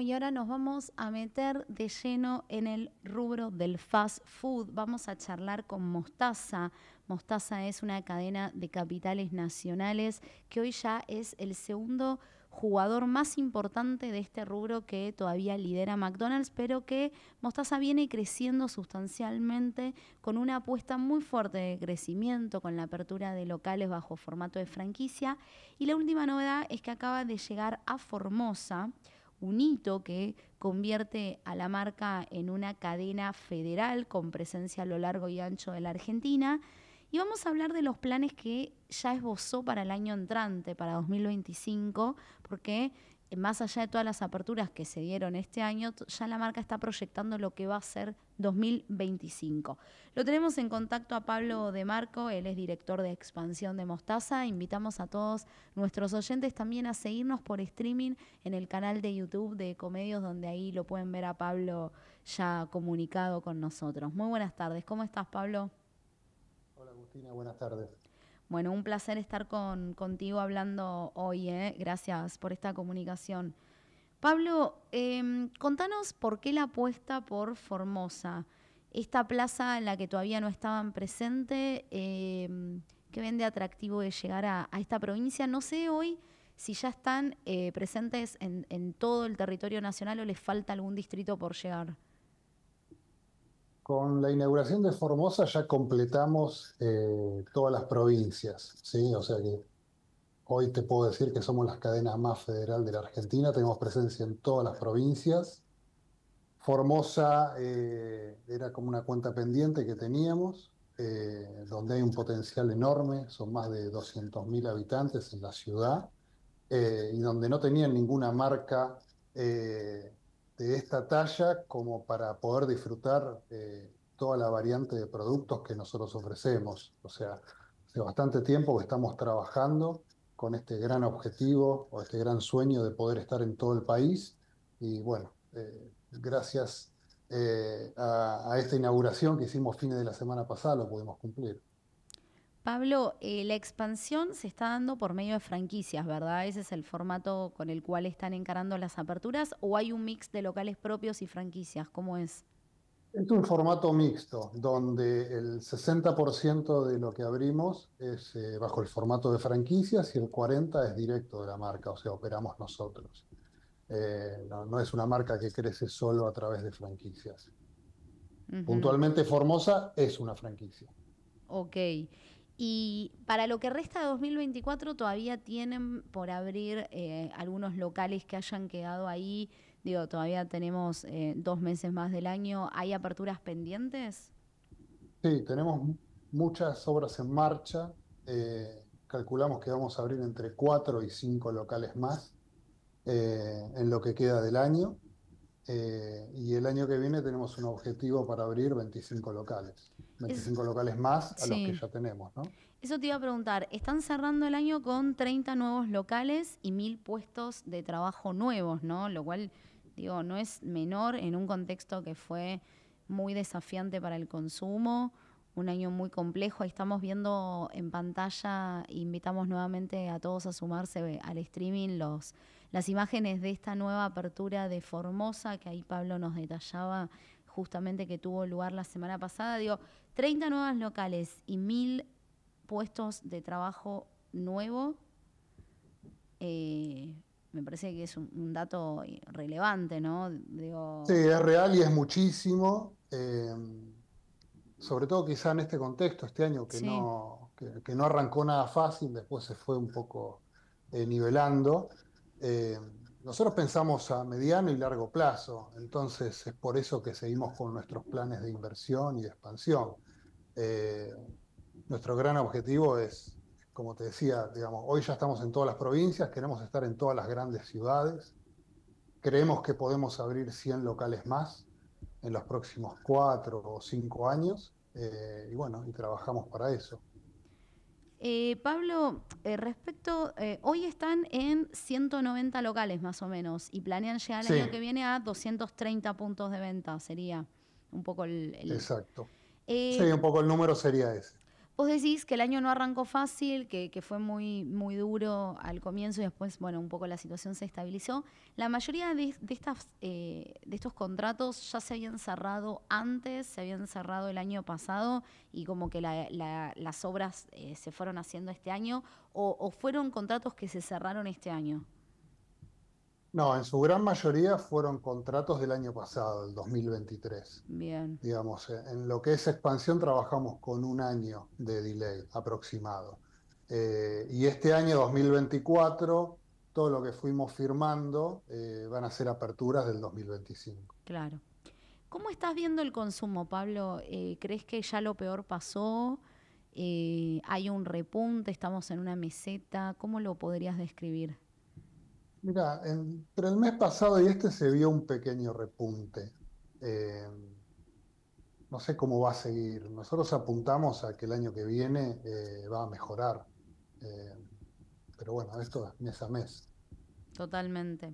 y ahora nos vamos a meter de lleno en el rubro del fast food. Vamos a charlar con Mostaza. Mostaza es una cadena de capitales nacionales que hoy ya es el segundo jugador más importante de este rubro que todavía lidera McDonald's, pero que Mostaza viene creciendo sustancialmente con una apuesta muy fuerte de crecimiento, con la apertura de locales bajo formato de franquicia. Y la última novedad es que acaba de llegar a Formosa un hito que convierte a la marca en una cadena federal con presencia a lo largo y ancho de la Argentina. Y vamos a hablar de los planes que ya esbozó para el año entrante, para 2025, porque eh, más allá de todas las aperturas que se dieron este año, ya la marca está proyectando lo que va a ser 2025. Lo tenemos en contacto a Pablo De Marco, él es director de expansión de Mostaza. Invitamos a todos nuestros oyentes también a seguirnos por streaming en el canal de YouTube de Comedios, donde ahí lo pueden ver a Pablo ya comunicado con nosotros. Muy buenas tardes, ¿cómo estás Pablo? Hola Agustina, buenas tardes. Bueno, un placer estar contigo hablando hoy. ¿eh? Gracias por esta comunicación. Pablo, em, contanos por qué la apuesta por Formosa, esta plaza en la que todavía no estaban presentes, em, qué ven vende atractivo de llegar a, esta provincia. No sé hoy si ya están eh, presentes en, todo el territorio nacional o les falta algún distrito por llegar. Con la inauguración de Formosa ya completamos eh, todas las provincias, ¿sí? O sea que hoy te puedo decir que somos las cadenas más federal de la Argentina, tenemos presencia en todas las provincias. Formosa eh, era como una cuenta pendiente que teníamos, eh, donde hay un potencial enorme, son más de 200.000 habitantes en la ciudad, y donde no tenían ninguna marca de esta talla como para poder disfrutar toda la variante de productos que nosotros ofrecemos. O sea, hace bastante tiempo que estamos trabajando con este gran objetivo o este gran sueño de poder estar en todo el país. Y bueno, eh, gracias eh, a, a esta inauguración que hicimos fines de la semana pasada lo pudimos cumplir. Pablo, eh, la expansión se está dando por medio de franquicias, ¿verdad? Ese es el formato con el cual están encarando las aperturas o hay un mix de locales propios y franquicias, ¿cómo es? Es un formato mixto, donde el 60% de lo que abrimos es eh, bajo el formato de franquicias y el 40% es directo de la marca, o sea, operamos nosotros. Eh, no, es una marca que crece solo a través de franquicias. Puntualmente Formosa es una franquicia. Ok. Y para lo que resta de 2024 todavía tienen por abrir eh, algunos locales que hayan quedado ahí. Digo, todavía tenemos eh, dos meses más del año. ¿Hay aperturas pendientes? Sí, tenemos muchas obras en marcha. Eh, calculamos que vamos a abrir entre cuatro y cinco locales más en lo que queda del año. y el año que viene tenemos un objetivo para abrir 25 locales. 25 locales más a los que ya tenemos, ¿no? Eso te iba a preguntar, están cerrando el año con 30 nuevos locales y mil puestos de trabajo nuevos, ¿no? Lo cual, digo, no es menor en un contexto que fue muy desafiante para el consumo, un año muy complejo. estamos viendo en pantalla, invitamos nuevamente a todos a sumarse al streaming las imágenes de esta nueva apertura de Formosa, que ahí Pablo nos detallaba justamente que tuvo lugar la semana pasada. Digo, 30 nuevas locales y mil puestos de trabajo nuevo. Eh, me parece que es un, dato relevante, ¿no? Sí, es real y es muchísimo. Eh, sobre todo quizá en este contexto, este año que, no, que, no arrancó nada fácil, después se fue un poco eh, nivelando. Nosotros pensamos a mediano y largo plazo, entonces es por eso que seguimos con nuestros planes de inversión y de expansión. Eh, nuestro gran objetivo es, como te decía, digamos, hoy ya estamos en todas las provincias, queremos estar en todas las grandes ciudades, creemos que podemos abrir 100 locales más en los próximos 4 o 5 años, eh, y bueno, y trabajamos para eso. Eh, Pablo, eh, respecto, eh, hoy están en 190 locales más o menos y planean llegar el año que viene a 230 puntos de venta, sería un poco el... el... Exacto. sí, un poco el número sería ese. Vos decís que el año no arrancó fácil, que, fue muy, muy duro al comienzo y después, bueno, un poco la situación se estabilizó. La mayoría de, estas, eh, de estos contratos ya se habían cerrado antes, se habían cerrado el año pasado y como que las obras eh, se fueron haciendo este año o fueron contratos que se cerraron este año. No, en su gran mayoría fueron contratos del año pasado, el 2023. Bien. Digamos, eh, en lo que es expansión trabajamos con un año de delay aproximado. Eh, y este año 2024, todo lo que fuimos firmando eh, van a ser aperturas del 2025. Claro. ¿Cómo estás viendo el consumo, Pablo? ¿Crees que ya lo peor pasó? ¿Hay un repunte? ¿Estamos en una meseta? ¿Cómo lo podrías describir? Mira, entre el mes pasado y este se vio un pequeño repunte. Eh, no sé cómo va a seguir. Nosotros apuntamos a que el año que viene eh, va a mejorar. Eh, pero bueno, esto es mes a mes. Totalmente.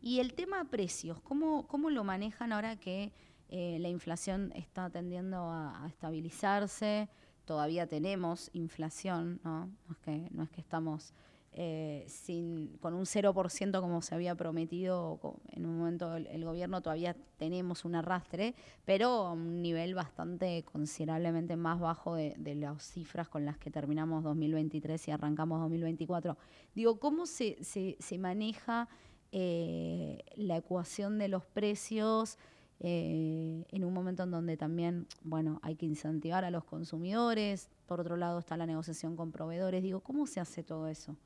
Y el tema precios, ¿cómo, lo manejan ahora que la inflación está tendiendo a, estabilizarse? Todavía tenemos inflación, ¿no? que, no es que estamos eh, sin, con un 0% como se había prometido en un momento el, gobierno, todavía tenemos un arrastre, pero a un nivel bastante considerablemente más bajo de, las cifras con las que terminamos 2023 y arrancamos 2024. Digo, ¿cómo se, maneja eh, la ecuación de los precios? Eh, en un momento en donde también, bueno, hay que incentivar a los consumidores, por otro lado está la negociación con proveedores, digo, ¿cómo se hace todo eso?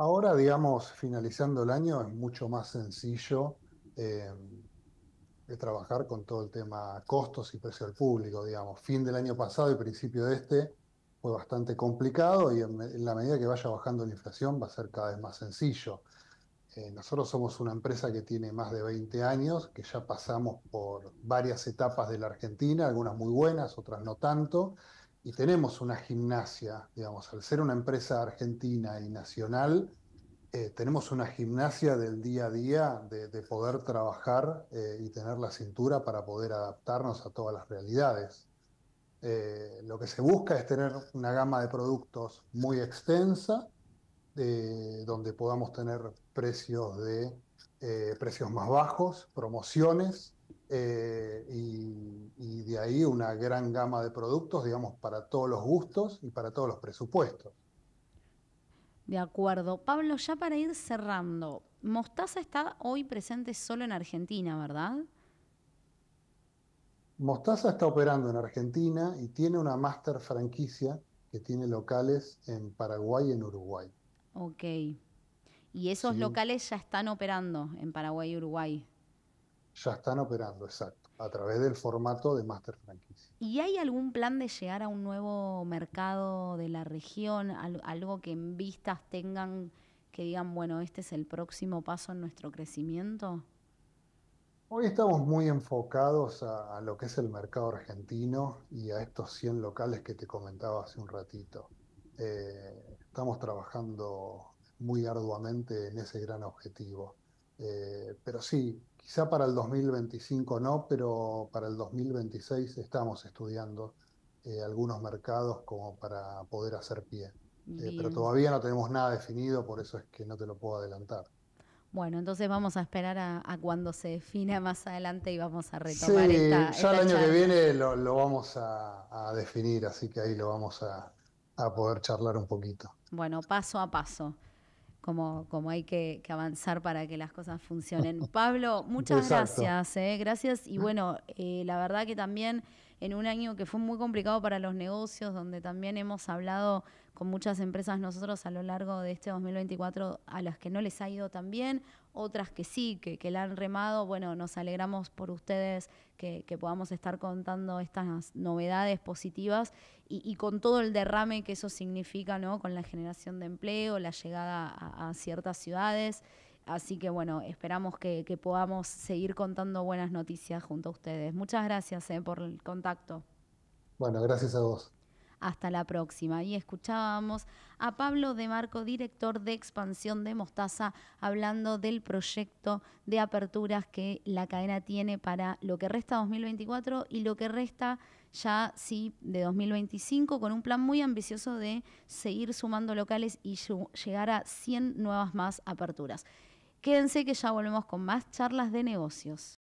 Ahora, digamos, finalizando el año, es mucho más sencillo eh, trabajar con todo el tema costos y precio al público, digamos. Fin del año pasado y principio de este fue bastante complicado y en, la medida que vaya bajando la inflación va a ser cada vez más sencillo. Eh, nosotros somos una empresa que tiene más de 20 años, que ya pasamos por varias etapas de la Argentina, algunas muy buenas, otras no tanto y tenemos una gimnasia, digamos, al ser una empresa argentina y nacional, eh, tenemos una gimnasia del día a día de, poder trabajar eh, y tener la cintura para poder adaptarnos a todas las realidades. Eh, lo que se busca es tener una gama de productos muy extensa, donde podamos tener precios, de, precios más bajos, promociones, eh, y, de ahí una gran gama de productos, digamos, para todos los gustos y para todos los presupuestos. De acuerdo. Pablo, ya para ir cerrando, Mostaza está hoy presente solo en Argentina, ¿verdad? Mostaza está operando en Argentina y tiene una master franquicia que tiene locales en Paraguay y en Uruguay. Ok. ¿Y esos locales ya están operando en Paraguay y Uruguay? ya están operando, exacto, a través del formato de Master Franquicia. ¿Y hay algún plan de llegar a un nuevo mercado de la región, algo que en vistas tengan, que digan, bueno, este es el próximo paso en nuestro crecimiento? Hoy estamos muy enfocados a, lo que es el mercado argentino y a estos 100 locales que te comentaba hace un ratito. Eh, estamos trabajando muy arduamente en ese gran objetivo. Eh, pero sí, quizá para el 2025 no, pero para el 2026 estamos estudiando eh, algunos mercados como para poder hacer pie. Eh, pero todavía no tenemos nada definido, por eso es que no te lo puedo adelantar. Bueno, entonces vamos a esperar a, cuando se defina más adelante y vamos a retomar esta, Sí, Ya el año que viene lo, vamos a, definir, así que ahí lo vamos a poder charlar un poquito. Bueno, paso a paso como, como hay que, avanzar para que las cosas funcionen. Pablo, muchas gracias, eh, gracias y bueno, eh, la verdad que también en un año que fue muy complicado para los negocios, donde también hemos hablado con muchas empresas nosotros a lo largo de este 2024 a las que no les ha ido tan bien, otras que sí, que, la han remado. Bueno, nos alegramos por ustedes que, podamos estar contando estas novedades positivas y, con todo el derrame que eso significa, ¿no? Con la generación de empleo, la llegada a ciertas ciudades. Así que bueno, esperamos que, podamos seguir contando buenas noticias junto a ustedes. Muchas gracias eh, por el contacto. Bueno, gracias a vos. Hasta la próxima. Y escuchábamos a Pablo De Marco, director de expansión de Mostaza, hablando del proyecto de aperturas que la cadena tiene para lo que resta 2024 y lo que resta ya sí de 2025, con un plan muy ambicioso de seguir sumando locales y llegar a 100 nuevas más aperturas. Quédense que ya volvemos con más charlas de negocios.